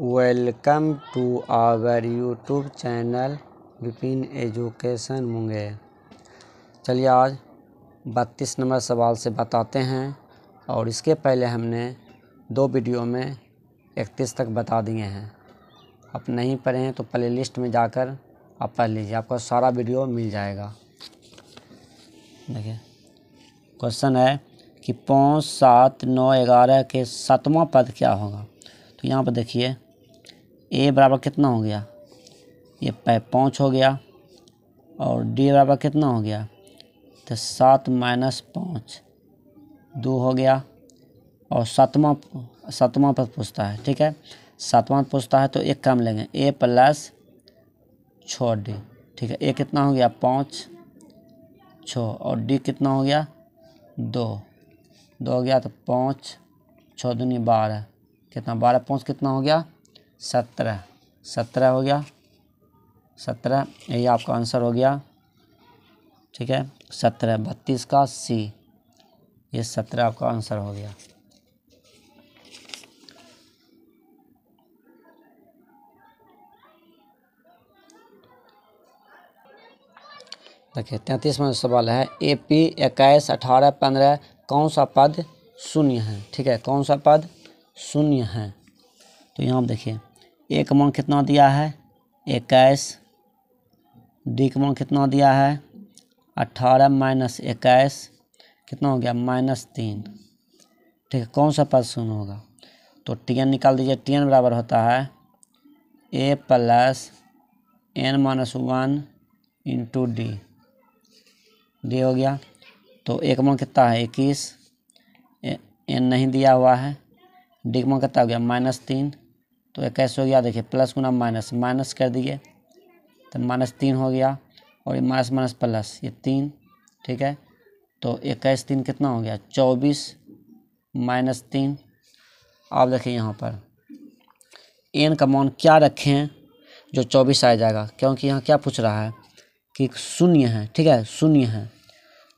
welcome to our YouTube channel Vipin education Munger चलिए आज बत्तीस नंबर सवाल से बताते हैं और इसके पहले हमने दो वीडियो में इकतीस तक बता दिए हैं आप नहीं पढ़े हैं तो प्ले लिस्ट में जाकर आप पढ़ लीजिए आपको सारा वीडियो मिल जाएगा देखिए क्वेश्चन है कि पाँच सात नौ ग्यारह के सातवां पद क्या होगा तो यहाँ पर देखिए ए बराबर कितना हो गया ये पाँच हो गया और डी बराबर कितना हो गया तो सात माइनस पाँच दो हो गया और सातवां सातवां पद पूछता है ठीक है सातवां पूछता है तो एक काम लेंगे ए प्लस छः डी ठीक है ए कितना हो गया पाँच छः और डी कितना हो गया दो दो हो गया तो पाँच छः दूनी बारह कितना बारह पाँच कितना हो गया सत्रह सत्रह हो गया सत्रह यही आपका आंसर हो गया ठीक है सत्रह बत्तीस का सी ये सत्रह आपका आंसर हो गया देखिए में सवाल है ए पी इक्कीस अठारह पंद्रह कौन सा पद शून्य है ठीक है कौन सा पद शून्य है तो यहाँ पर देखिए ए का मान कितना दिया है इक्कीस डी का मान कितना दिया है अट्ठारह माइनस इक्कीस कितना हो गया माइनस तीन ठीक है कौन सा पद शून्य होगा तो टी एन निकाल दीजिए टी एन बराबर होता है a plus n minus one into d d हो गया तो एक मान कितना है इक्कीस एन नहीं दिया हुआ है डी का मान कितना हो गया माइनस तीन तो कैसे हो गया देखिए प्लस गुना माइनस माइनस कर दिए तो माइनस तीन हो गया और ये माइनस माइनस प्लस ये तीन ठीक है तो इक्कीस तीन कितना हो गया चौबीस माइनस तीन आप देखिए यहाँ पर एन का मान क्या रखें जो चौबीस आ जाएगा क्योंकि यहाँ क्या पूछ रहा है कि शून्य है ठीक है शून्य है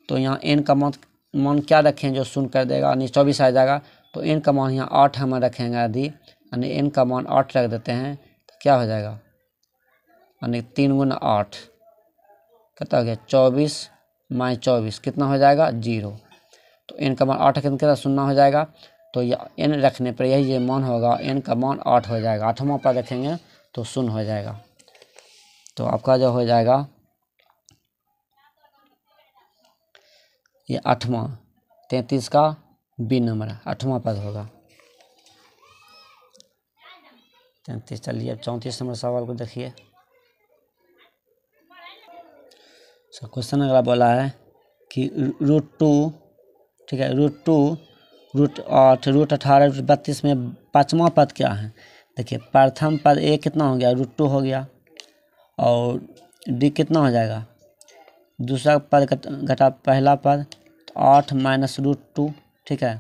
तो यहाँ एन का मान मान क्या रखें जो शून्य कर देगा यानी चौबीस आ जाएगा तो एन का मान यहाँ आठ हम रखेंगे यदि यानी एन का मान आठ रख देते हैं तो क्या हो जाएगा यानी तीन गुना आठ कितना हो गया चौबीस माइनस चौबीस कितना हो जाएगा जीरो तो एन का मान आठ कितना कितना सुनना हो जाएगा तो ये एन रखने पर यही ये मान होगा एन का मान आठ हो जाएगा आठवां पर रखेंगे तो शून्य हो जाएगा तो आपका जो हो जाएगा ये आठवां तैंतीस का बी नंबर आठवां पद होगा तैंतीस चलिए अब चौंतीस नंबर सवाल को देखिए क्वेश्चन अगला बोला है कि रूट टू ठीक है रूट टू रूट आठ रूट अठारह रूट बत्तीस में पाँचवा पद क्या है देखिए प्रथम पद ए कितना हो गया रूट टू हो गया और डी कितना हो जाएगा दूसरा पद घटा पहला पद आठ माइनस रूट टू ठीक है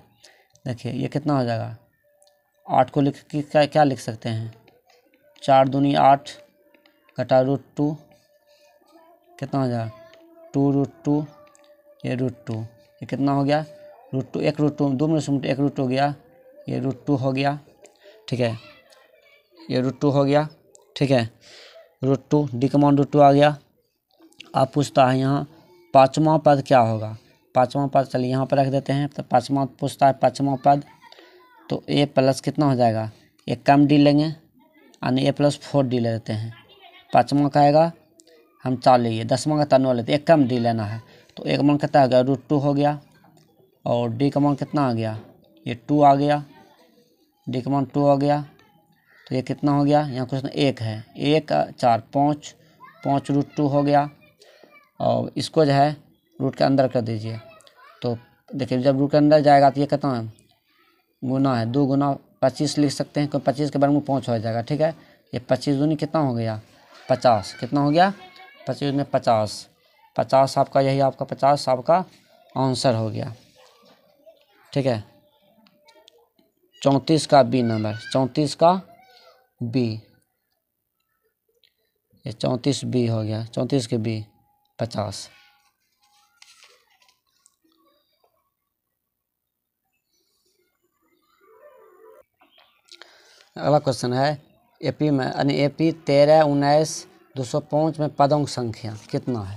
देखिए ये कितना हो जाएगा आठ को लिख के क्या क्या लिख सकते हैं चार दूनी आठ घटा रूट टू कितना हो जाएगा टू रूट टू ये रूट टू ये कितना हो गया रूट टू एक रूट टू दो मिनट एक रूट हो गया ये रूट टू हो गया ठीक है ये रूट टू हो गया ठीक है root two d common root two आ गया आप पूछता है यहाँ पाँचवा पद क्या होगा पाँचवा पद चलिए यहाँ पर रख देते हैं तो पाँचवा पूछता है पाँचवा पद तो ए प्लस कितना हो जाएगा एक कम डी लेंगे यानी ए प्लस फोर डी ले लेते हैं पाँचवा का आएगा हम चार लेंगे दसवा का तनवा लेते तो हैं एक कम डी लेना है तो एक मन कितना हो गया रूट टू हो गया और डी का मन कितना आ गया ये टू आ गया डी का मन टू आ गया तो ये कितना हो गया यहाँ क्वेश्चन एक है एक चार पाँच पाँच रूट टू हो गया और इसको जो है रूट के अंदर कर दीजिए तो देखिए जब रूट के अंदर जाएगा तो ये कितना गुना है दो गुना पच्चीस लिख सकते हैं क्योंकि तो पच्चीस के बारे में पाँच हो जाएगा ठीक है ये पच्चीस दूनी कितना हो गया पचास कितना हो गया पच्चीस दूनी पचास पचास आपका यही आपका पचास आपका आंसर हो गया ठीक है चौंतीस का बी नंबर चौंतीस का बी ये चौंतीस बी हो गया चौंतीस के बी पचास अगला क्वेश्चन है ए पी में यानी ए पी तेरह उन्नीस दो सौ पाँच में पदों संख्या कितना है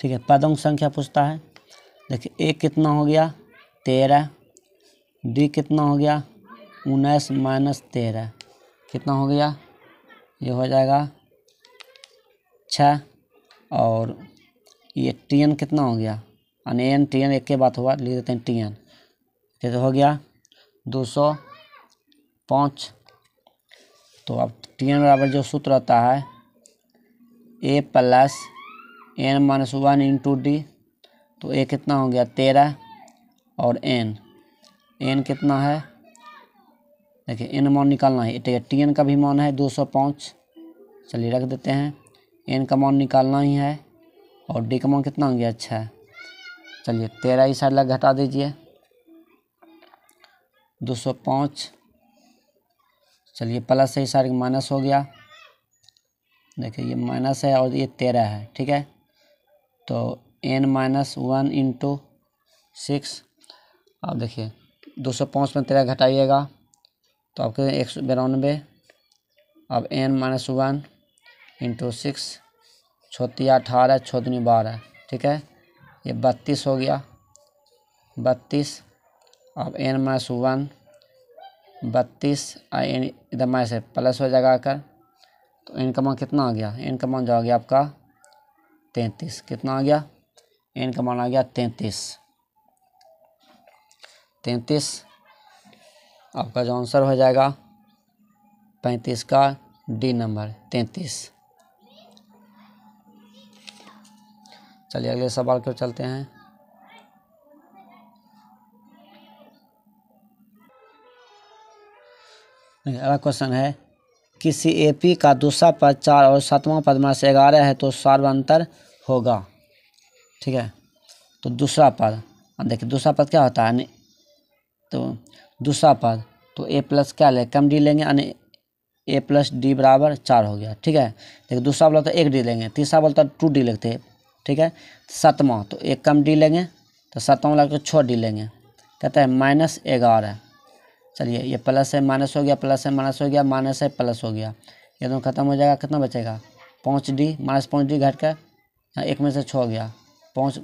ठीक है पदों संख्या पूछता है देखिए एक कितना हो गया तेरह डी कितना हो गया उन्नीस माइनस तेरह कितना हो गया ये हो जाएगा छः और ये टी एन कितना हो गया यानी एन टी एन एक के बात हुआ लिख देते हैं टी एन तो हो गया दो सौ पाँच तो अब एन बराबर जो सूत्र रहता है a plus n minus one into d तो ए कितना हो गया तेरह और एन एन कितना है देखिए एन मान निकालना है ठीक है टी एन का भी मान है दो सौ पाँच चलिए रख देते हैं एन का मान निकालना ही है और डी का मान कितना हो गया अच्छा चलिए तेरह इस साइड लग घटा दीजिए दो सौ पाँच चलिए प्लस है इस माइनस हो गया देखिए ये माइनस है और ये तेरह है ठीक है तो n minus one into six अब देखिए दो सौ पाँच में तेरह घटाइएगा तो आपके एक सौ बिरानवे अब n minus one into six छोती अठारह छोतनी बारह ठीक है ये बत्तीस हो गया बत्तीस अब एन माइनस वन बत्तीस इधर माइनस है प्लस हो जाएगा आकर तो इनकम मान कितना आ गया इनका मान जो आ गया आपका तैंतीस कितना आ गया इनका मान आ गया तैंतीस तैंतीस आपका जो आंसर हो जाएगा पैंतीस का डी नंबर तैंतीस चलिए अगले सवाल क्यों चलते हैं अगला क्वेश्चन है किसी ए पी का दूसरा पद चार और सातवां पद में से ग्यारह है तो सर्वांतर होगा ठीक है तो दूसरा पद देखिए दूसरा पद क्या होता है तो दूसरा पद तो ए प्लस क्या ले कम डी लेंगे यानी ए प्लस डी बराबर चार हो गया ठीक है देखिए दूसरा बोलता तो एक डी लेंगे तीसरा बोलता है टू डी लेते ठीक है सातवां तो एक कम डी लेंगे तो सातवां बोला तो छः डी लेंगे कहते हैं माइनस ग्यारह चलिए ये प्लस है माइनस हो गया प्लस है माइनस हो गया माइनस है प्लस हो गया ये दोनों खत्म हो जाएगा कितना बचेगा पाँच डी माइनस पाँच डी घट कर एक में से छः हो गया पाँच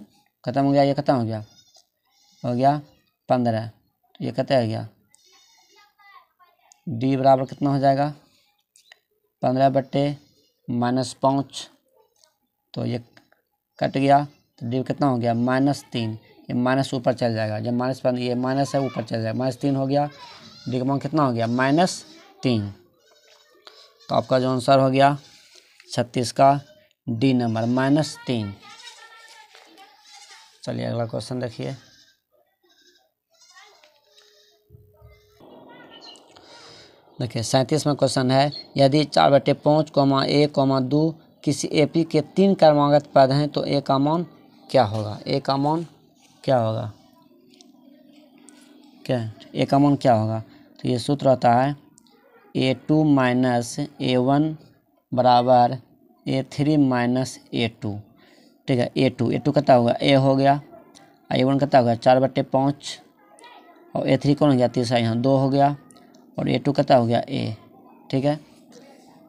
खत्म हो गया ये खत्म हो गया हो गया पंद्रह ये कितना हो गया डी बराबर कितना हो जाएगा पंद्रह बट्टे माइनस पाँच तो ये कट गया तो डी कितना हो गया माइनस तीन ये माइनस ऊपर चल जाएगा जब माइनस ये माइनस है ऊपर चल जाएगा माइनस तीन हो गया डी का मान कितना हो गया माइनस तीन तो आपका जो आंसर हो गया छत्तीस का डी नंबर माइनस तीन चलिए अगला क्वेश्चन देखिए देखिए सैंतीस में क्वेश्चन है यदि चार बटे पाँच कोमा ए कोमा दो किसी ए पी के तीन क्रमागत पद हैं तो ए का मान क्या होगा ए का मान क्या होगा क्या ए का मान क्या होगा तो ये सूत्र होता है a two minus a one बराबर a three minus a two ठीक है ए टू ए टू कितना होगा ए हो गया और ए वन कितना होगा चार बट्टे पाँच और ए थ्री कौन हो गया तीसरा यहाँ दो हो गया और ए टू कितना हो गया ए ठीक है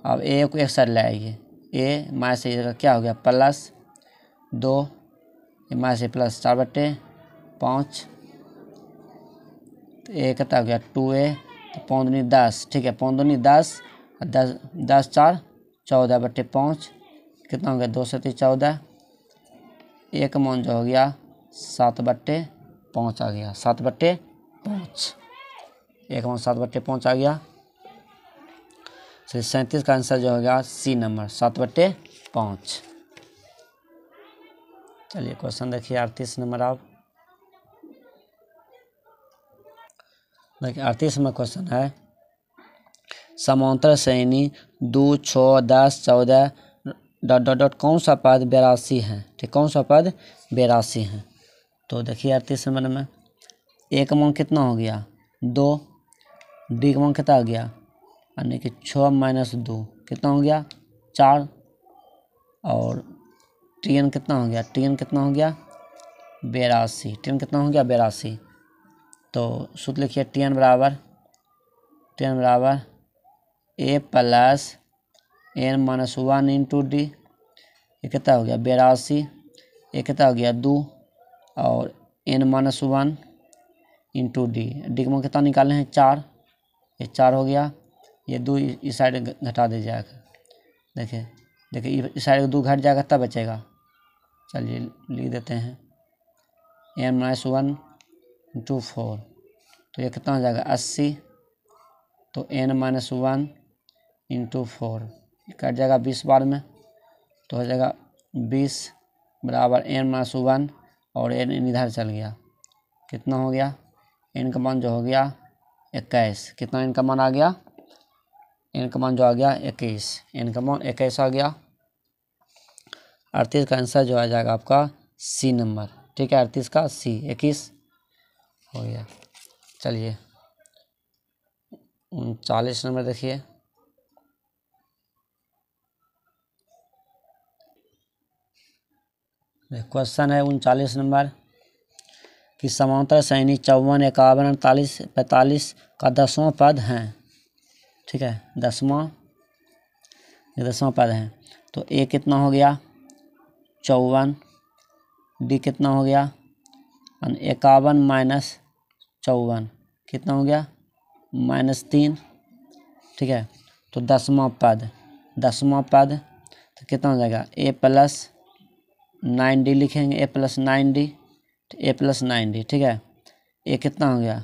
अब ए को एक साइड ले आइए ए माइनस से क्या हो गया प्लस दो माइनस से प्लस चार बट्टे पाँच ए कितना हो गया टू ए तो पौधनी दस ठीक है पौधनी दस दस दस चार चौदह बटे पाँच कितना हो गया दो सती चौदह एक मन जो हो गया सात बट्टे पाँच आ गया सात बट्टे पाँच एक मन सात बट्टे पाँच आ गया तो सैंतीस का आंसर जो हो गया सी नंबर सात बट्टे पाँच चलिए क्वेश्चन देखिए अड़तीस नंबर आप देखिए अड़तीस नंबर क्वेश्चन है समांतर श्रेणी दो छः दस चौदह डॉट डॉट डॉट कौन सा पद बेरासी है ठीक कौन सा पद बेरासी है तो देखिए अड़तीस नंबर में एक का कितना हो गया दो डी का मंग कितना हो गया यानी कि छः माइनस दो कितना हो गया चार और टी एन कितना हो गया टी एन कितना हो गया बेरासी टी एन कितना हो गया बेरासी तो सूत्र लिखिए टी एन बराबर टी एन बराबर a plus n minus one into d कितना हो गया बेरासी कितना हो गया दो और n minus one into d d मैं कितना निकाले हैं चार ये चार हो गया ये दो इस साइड घटा दे जाएगा देखिए देखिए इस साइड दो घट जाएगा तब बचेगा चलिए लिख देते हैं n minus one into four तो ये कितना हो जाएगा अस्सी तो n minus one into four cut जाएगा बीस बार में तो हो जाएगा बीस बराबर एन माइनस वन और एन एन इधर चल गया कितना हो गया एन का मान जो हो गया इक्कीस कितना एन का मान आ गया एन का मान जो आ गया इक्कीस एन का मान इक्कीस आ गया अड़तीस का आंसर जो आ जाएगा आपका सी नंबर ठीक है अड़तीस का सी इक्कीस हो गया चलिए उनचालीस नंबर देखिए क्वेश्चन है उनचालीस नंबर कि समांतर सैनी चौवन इक्यावन अड़तालीस पैंतालीस का दसवां पद हैं ठीक है दसवां ये दसवां पद है तो ए कितना हो गया चौवन बी कितना हो गया इक्यावन माइनस चौवन कितना हो गया माइनस तीन ठीक है तो दसवा पद दसवा पद तो कितना हो जाएगा ए प्लस नाइन डी लिखेंगे ए प्लस नाइन डी तो ए प्लस नाइन डी ठीक है ए कितना हो गया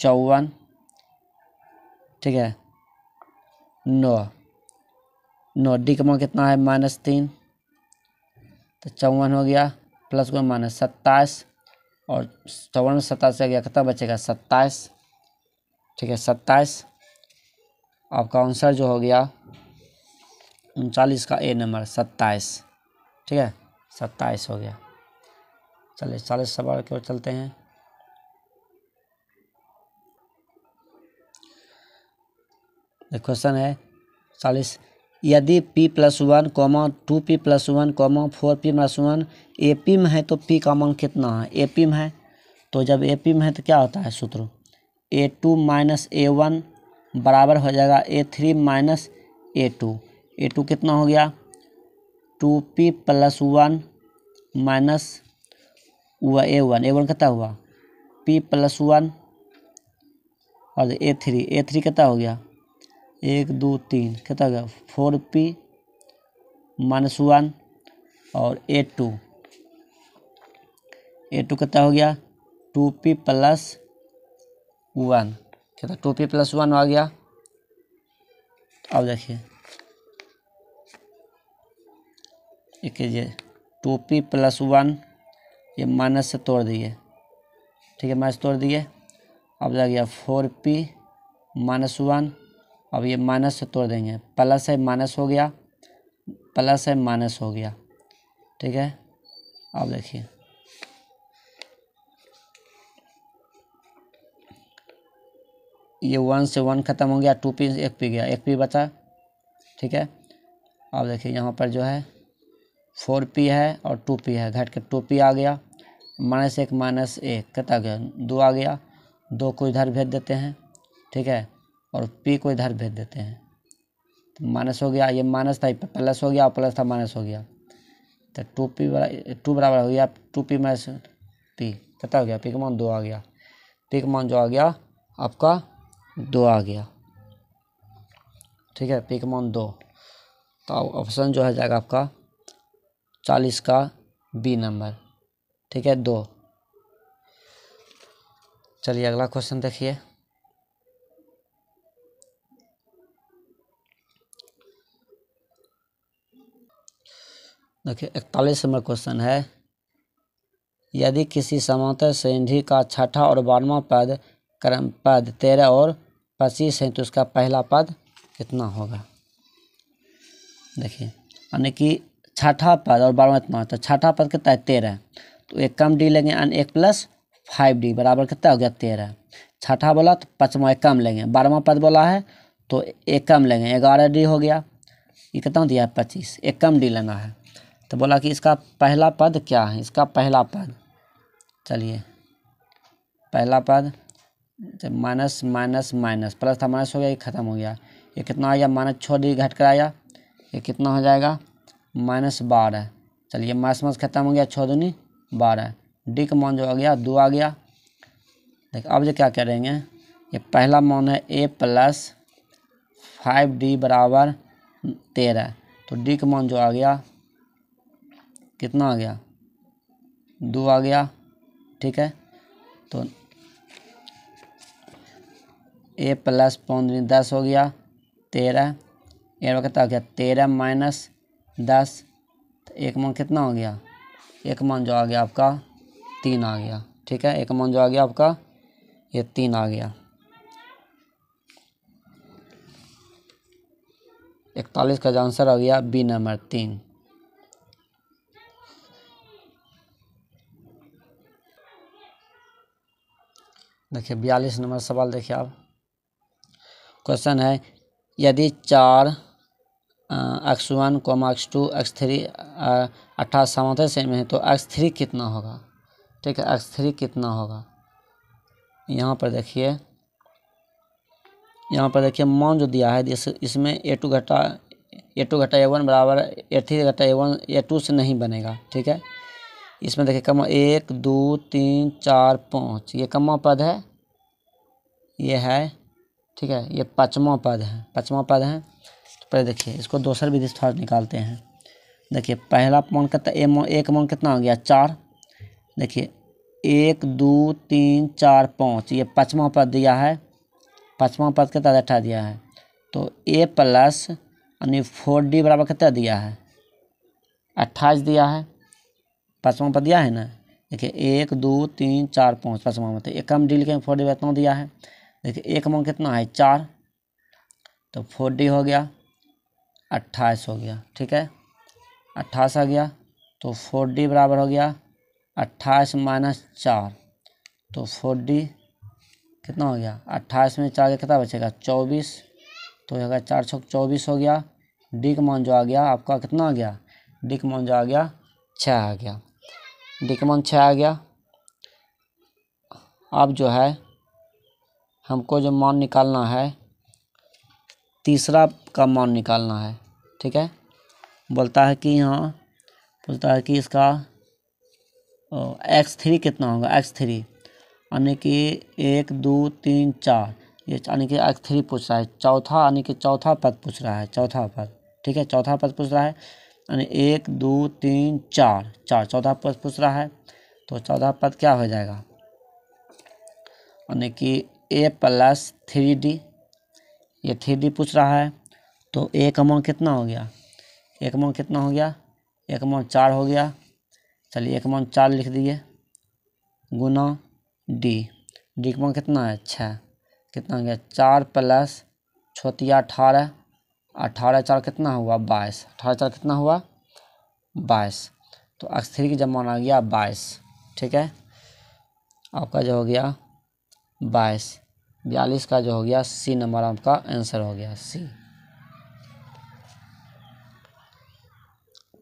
चौवन ठीक है नौ नौ डी का मान कितना है माइनस तीन तो चौवन हो गया प्लस को माइनस सत्ताईस और चौवन में सत्ताईस से गया कितना बचेगा सत्ताईस ठीक है सत्ताईस आपका आंसर जो हो गया उनचालीस का ए नंबर सत्ताईस ठीक है सत्ताईस हो गया चलिए चालीस सवाल की ओर चलते हैं क्वेश्चन है चालीस यदि p plus one comma two p plus one comma four p plus one A P में है तो p का मान कितना है ए पी में है तो जब ए पी में है तो क्या होता है सूत्र a two minus a one बराबर हो जाएगा a three minus a two a two कितना हो गया two p plus one minus हुआ ए वन ए वन कितना हुआ पी प्लस वन और ए थ्री ए थ्री कितना हो गया एक दो तीन कितना गया फोर पी माइनस वन और ए टू ए टू कितना हो गया टू पी प्लस वन कितना टू पी प्लस वन आ गया अब देखिए ये कीजिए टू पी प्लस वन ये माइनस से तोड़ दिए ठीक है माइनस तोड़ दिए अब लग गया फोर पी माइनस वन अब ये माइनस से तोड़ देंगे प्लस है माइनस हो गया प्लस है माइनस हो गया ठीक है अब देखिए ये वन से वन ख़त्म हो गया टू पी एक पी गया एक पी बचा ठीक है अब देखिए यहाँ पर जो है फोर पी है और टू पी है घट के टू पी आ गया माइनस एक माइनस एक कितना गया दो आ गया दो को इधर भेज देते हैं ठीक है और पी को इधर भेज देते हैं तो माइनस हो गया ये माइनस था प्लस हो गया और प्लस था माइनस हो गया तो टू पी बरा टू बराबर हो गया टू पी माइनस पी पता हो गया पी का मान दो आ गया पी का मान जो आ गया आपका दो आ गया ठीक है पी का मान दो तो ऑप्शन जो है जाएगा आपका चालीस का बी नंबर ठीक है दो चलिए अगला क्वेश्चन देखिए देखिए इकतालीस नंबर क्वेश्चन है यदि किसी समांतर संधि का छठा और बारहवा पद क्रम पद तेरह और पच्चीस है तो उसका पहला पद कितना होगा देखिए यानी कि छठा पद और बारहवा इतना होता तो छठा पद कितना है तेरह तो एक कम डी लेंगे यानी एक प्लस फाइव डी बराबर कितना हो गया तेरह छठा बोला तो पचवा एक कम लेंगे बारहवा पद बोला है तो एक कम लेंगे ग्यारह डी हो गया ये कितना दिया है पच्चीस एक कम डी लेना है तो बोला कि इसका पहला पद क्या है इसका पहला पद चलिए पहला पद जब माइनस माइनस माइनस प्लस था माइनस हो गया ये ख़त्म हो गया ये कितना आ गया माइनस छः डिग्री घट कर आया ये कितना हो जाएगा माइनस बारह चलिए माइनस माइनस खत्म हो गया छः दूनी बारह डी का मान जो आ गया दो आ गया देख अब जो क्या करेंगे ये पहला मान है ए प्लस फाइव डी बराबर तेरह तो डी का मान जो आ गया कितना आ गया दो आ गया ठीक है तो ए प्लस पौधे दस हो गया तेरह एयर कितना हो गया तेरह माइनस दस तो एक मान कितना हो गया एक मान जो आ गया आपका तीन आ गया ठीक है एक मान जो आ गया आपका ये तीन आ गया इकतालीस का जो आंसर आ गया बी नंबर तीन देखिए बयालीस नंबर सवाल देखिए आप क्वेश्चन है यदि चार x one comma x two x three अट्ठाईस सामोथे से में है तो एक्स थ्री कितना होगा ठीक है एक्स थ्री कितना होगा यहाँ पर देखिए यहाँ पर देखिए मान जो दिया है इस इसमें ए टू घटा ए टू घटा ए वन बराबर ए थ्री घटा ए वन ए टू से नहीं बनेगा ठीक है इसमें देखिए कमा एक दो तीन चार पाँच ये कमा पद है ये है ठीक है ये पचवा पद है पचवा पद है तो पहले देखिए इसको दूसर विधि से थोड़ा निकालते हैं देखिए पहला मान कितना एक मान कितना हो गया चार देखिए एक दो तीन चार पाँच ये पचवा पद दिया है पचवा पद कितना बैठा दिया है तो ए प्लस यानी फोर डी बराबर कितना दिया है अट्ठाईस दिया है पाँचवा पर दिया है ना देखिए एक दो तीन चार पाँच पाँचवा में तो एक कम डील के फोर डी इतना दिया है देखिए एक मंग कितना है चार तो फोर डी हो गया अट्ठाईस हो गया ठीक है अट्ठाईस आ गया तो फोर डी बराबर हो गया अट्ठाईस माइनस चार तो फोर डी कितना हो गया अट्ठाईस में चार कितना बचेगा चौबीस तो हो गया चार छः चौबीस हो गया डी का मान जो आ गया आपका कितना आ गया डी का मान जो आ गया छः आ गया डिकमन छः आ गया अब जो है हमको जो मान निकालना है तीसरा का मान निकालना है ठीक है बोलता है कि यहाँ बोलता है कि इसका एक्स थ्री कितना होगा एक्स थ्री यानी कि एक दो तीन चार ये यानी कि एक्स थ्री पूछ रहा है चौथा यानी कि चौथा पद पूछ रहा है चौथा पद ठीक है चौथा पद पूछ रहा है यानी एक दो तीन चार चार चौदह पद पूछ रहा है तो चौदह पद क्या हो जाएगा यानी कि ए प्लस थ्री डी ये थ्री डी पूछ रहा है तो एक अमाउंट कितना हो गया एक अमाउंट कितना हो गया एक अमाउंट चार हो गया चलिए एक अमाउंट चार लिख दिए गुना डी डी का कितना है छः कितना हो गया चार प्लस छोतिया अठारह अठारह चार कितना हुआ बाईस अठारह चार कितना हुआ बाईस तो एक्स थ्री की मान आ गया बाईस ठीक है आपका जो हो गया बाईस बयालीस का जो हो गया सी नंबर आपका आंसर हो गया सी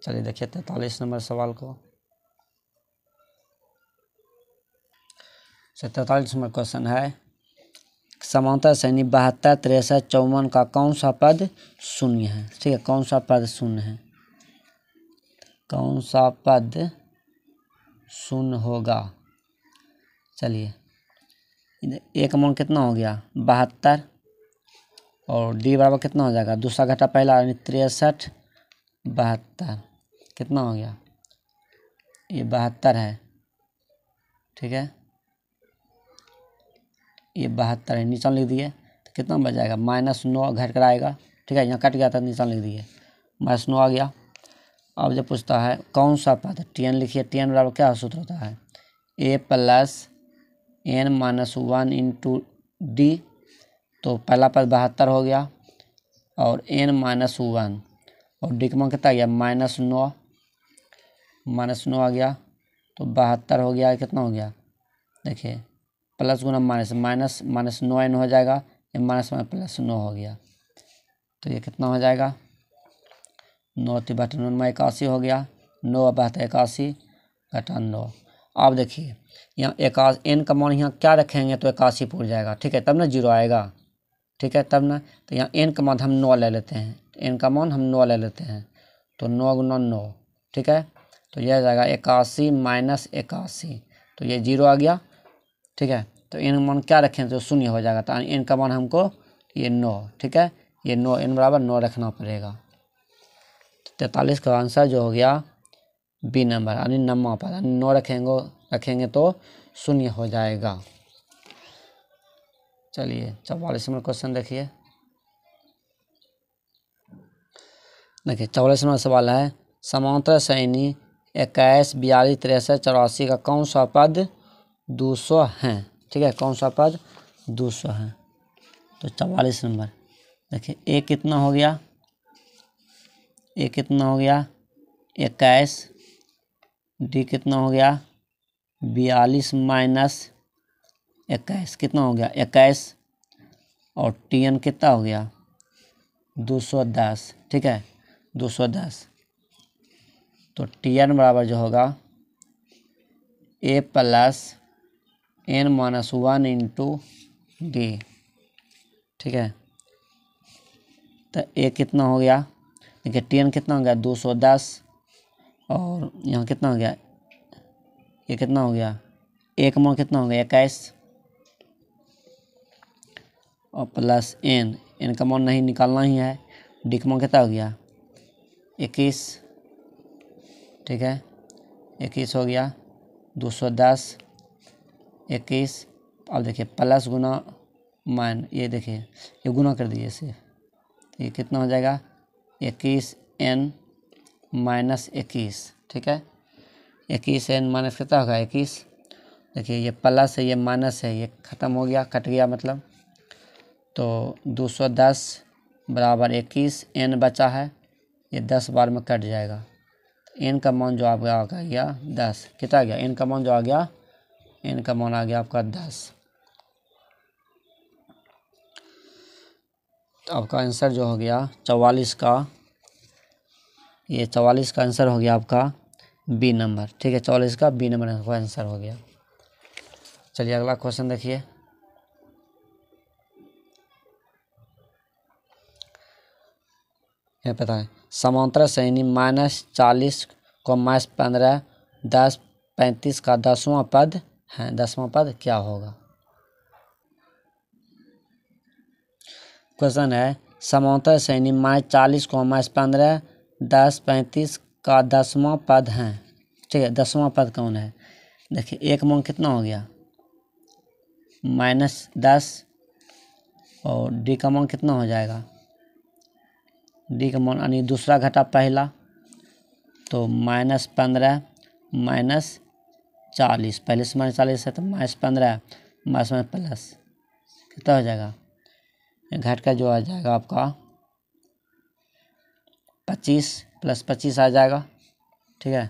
चलिए देखिए तैतालीस नंबर सवाल को अच्छा, तैतालीस नंबर क्वेश्चन है समानता सैनिक बहत्तर तिरसठ चौवन का कौन सा पद शून्य है ठीक है कौन सा पद शून्य है कौन सा पद शून्य होगा चलिए एक मोन कितना हो गया बहत्तर और डी बराबर कितना हो जाएगा दूसरा घटा पहला यानी तिरसठ बहत्तर कितना हो गया ये बहत्तर है ठीक है ये बहत्तर है निशान लिख दिए तो कितना बच जाएगा माइनस नौ घट कर आएगा ठीक है यहाँ कट गया था निशान लिख दिए माइनस नौ आ गया अब जब पूछता है कौन सा पद टी एन लिखिए टी एन बराबर क्या सूत्र होता है a plus n minus one into d तो पहला पद बहत्तर हो गया और एन माइनस वन और डी कमा कितना गया माइनस नौ माइनस नौ आ गया तो बहत्तर हो गया कितना हो गया देखिए प्लस गुना माइनस माइनस माइनस नौ एन हो जाएगा ये माइनस माइनस प्लस नौ हो गया तो ये कितना हो जाएगा नौ तिबहत्तर नौ इक्यासी हो गया नौ बहत इक्यासी घटा नौ आप देखिए यहाँ एकास एन का मान यहाँ क्या रखेंगे तो इक्यासी पूर जाएगा ठीक है तब ना जीरो आएगा ठीक है तब ना तो यहाँ एन का मान हम नौ ले लेते हैं एन का मान हम नौ ले लेते हैं तो नौ गुना नौ ठीक है तो यह जाएगा इक्यासी माइनस इक्यासी तो ये जीरो आ गया ठीक है तो एन मान क्या रखें तो शून्य हो जाएगा तो एन का मान हमको ये नौ ठीक है ये नौ एन बराबर नौ रखना पड़ेगा तो तैतालीस का आंसर जो हो गया बी नंबर यानी नम्मा पर यानी नौ रखेंगे रखेंगे तो शून्य हो जाएगा चलिए चौवालीस नंबर क्वेश्चन देखिए देखिए चौवालीस नंबर सवाल है समांतर सैनी इक्कीस बयालीस तिरसठ चौरासी का कौन सा पद दो सौ हैं ठीक है कौन सा पद दो सौ है तो चवालीस नंबर देखिए ए कितना हो गया ए कितना हो गया इक्कीस डी कितना हो गया बयालीस माइनस इक्कीस कितना हो गया इक्कीस और टी एन कितना हो गया दो सौ दस ठीक है दो सौ दस तो टी एन बराबर जो होगा a plus n minus one into d ठीक है तो ए कितना हो गया देखिए एन कितना हो गया दो सौ दस और यहाँ कितना हो गया ये कितना हो गया एक मो कितना हो गया इक्कीस और प्लस एन एन का मोन नहीं निकालना ही है डी का मान कितना हो गया इक्कीस ठीक है इक्कीस हो गया दो सौ दस इक्कीस अब देखिए प्लस गुना माइन ये देखिए ये गुना कर दिए इसे ये कितना हो जाएगा इक्कीस एन माइनस इक्कीस ठीक है इक्कीस एन माइनस कितना होगा इक्कीस देखिए ये प्लस है ये माइनस है ये ख़त्म हो गया कट गया मतलब तो दो सौ दस बराबर इक्कीस एन बचा है ये दस बार में कट जाएगा एन का मान जो आ गया दस कितना गया एन का मान जो आ गया इनका मान आ गया आपका दस तो आपका आंसर जो हो गया चवालीस का ये चवालीस का आंसर हो गया आपका बी नंबर ठीक है चौलीस का बी नंबर का आंसर हो गया चलिए अगला क्वेश्चन देखिए यह पता है समांतर श्रेणी माइनस चालीस को माइनस पंद्रह दस पैंतीस का दसवां पद हैं दसवां पद क्या होगा क्वेश्चन है समांतर श्रेणी माइस चालीस को माइस पंद्रह दस पैंतीस का दसवां पद है ठीक है दसवां पद कौन है देखिए एक मोंग कितना हो गया माइनस दस और डी का मोंग कितना हो जाएगा डी का मोन यानी दूसरा घटा पहला तो माइनस पंद्रह माइनस चालीस पहले से माइनस चालीस है तो माइनस पंद्रह माइनस माइनस प्लस कितना हो जाएगा घट का जो आ जाएगा आपका पच्चीस प्लस पच्चीस आ जाएगा ठीक है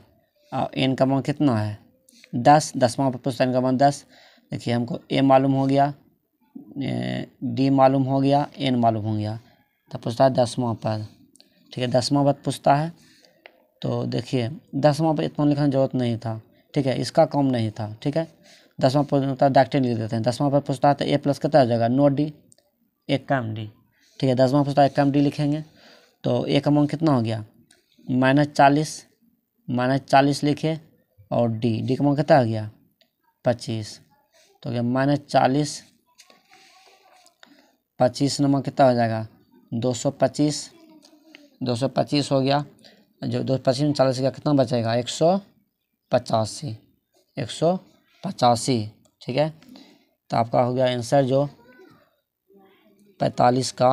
और एन का मान कितना है दस दसवा पर पूछता है एन का मान दस देखिए हमको ए मालूम हो गया डी मालूम हो गया एन मालूम हो गया तो पूछता है दसवा पर ठीक है दसवा पर पूछता है तो देखिए दसवा पर इतना लिखने जरूरत नहीं था ठीक है इसका कम नहीं था ठीक है दसवां प्रश्न होता है डायरेक्ट लिख देते हैं दसवां पर पूछता है तो ए प्लस कितना हो जाएगा नो डी एक काम डी ठीक है दसवां पूछता है एक कम डी लिखेंगे तो ए का कितना हो गया माइनस चालीस माइनस चालीस लिखे और डी डी का अमाउंट कितना हो गया पच्चीस तो क्या माइनस चालीस पच्चीस नंबर कितना हो जाएगा दो सौ पच्चीस दो सौ पच्चीस हो गया जो दो सौ पच्चीस में चालीस का कितना बचेगा एक सौ पचासी एक सौ पचासी ठीक है तो आपका हो गया आंसर जो पैंतालीस का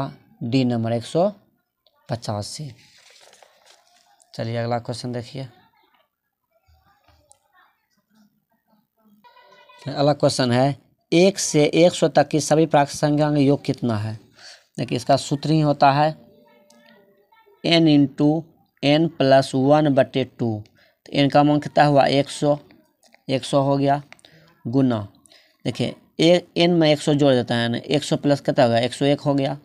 डी नंबर एक सौ पचासी चलिए अगला क्वेश्चन देखिए अगला क्वेश्चन है एक से एक सौ तक की सभी का योग कितना है देखिए इसका सूत्र ही होता है n into n plus one बटे टू तो इनका मान कितना हुआ एक सौ एक सौ हो गया गुना देखिए एक एन में एक सौ जोड़ देता है ना एक सौ प्लस कितना हो गया एक सौ एक हो गया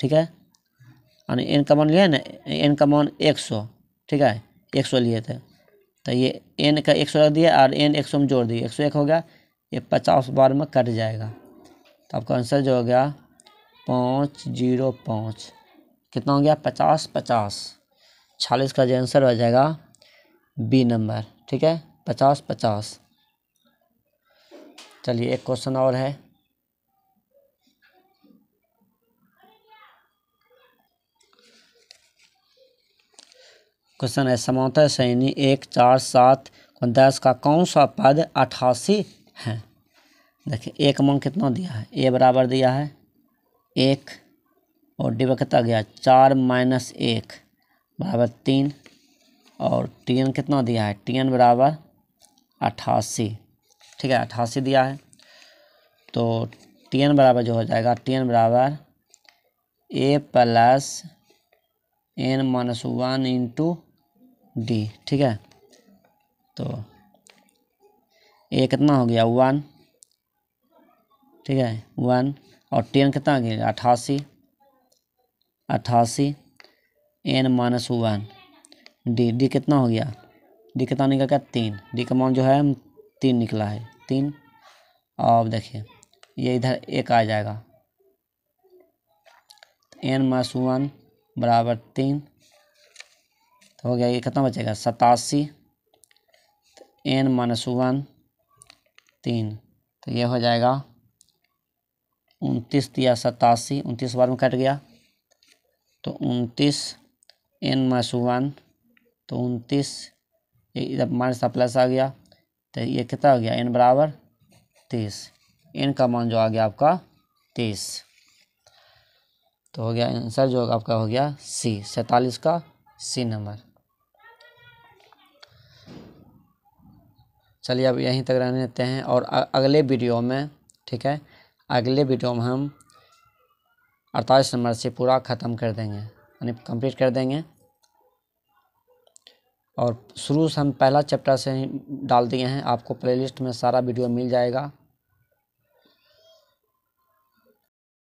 ठीक है यानी एन का मान लिया ना एन का मान एक सौ ठीक है एक सौ लिए थे तो ये एन का एक सौ रख दिया और एन एक सौ में जोड़ दिए एक सौ एक हो गया ये पचास बार में कट जाएगा तो आपका आंसर जो हो गया पाँच जीरो पाँच कितना हो गया पचास पचास चालीस का जो आंसर हो जाएगा बी नंबर ठीक है पचास पचास चलिए एक क्वेश्चन और है क्वेश्चन है समांतर श्रेणी एक चार सात दस का कौन सा पद अठासी है देखिए एक मंग कितना दिया है ए बराबर दिया है एक और डी कितना गया चार माइनस एक बराबर तीन और टी एन कितना दिया है टी एन बराबर अट्ठासी ठीक है अट्ठासी दिया है तो टी एन बराबर जो हो जाएगा टी एन बराबर a plus n minus one into d ठीक है तो ए कितना हो गया वन ठीक है वन और टेन कितना हो गया अट्ठासी अट्ठासी n minus one d d कितना हो गया डी कितना निकल गया तीन डी का मान जो है तीन निकला है तीन और देखिए ये इधर एक आ जाएगा एन माइनस वन बराबर तीन तो हो गया ये कितना बचेगा सतासी एन तो माइनस वन तीन तो ये हो जाएगा उनतीस दिया सतासी उनतीस बार में कट गया तो उनतीस एन माइनस वन तो उनतीस माइनस का प्लस आ गया तो ये कितना हो गया एन बराबर तीस एन का मान जो आ गया आपका तीस तो हो गया आंसर जो आपका हो गया सी सैतालीस का सी नंबर चलिए अब यहीं तक रहने देते हैं और अगले वीडियो में ठीक है अगले वीडियो में हम अड़तालीस नंबर से पूरा ख़त्म कर देंगे यानी कंप्लीट कर देंगे और शुरू से हम पहला चैप्टर से ही डाल दिए हैं आपको प्लेलिस्ट में सारा वीडियो मिल जाएगा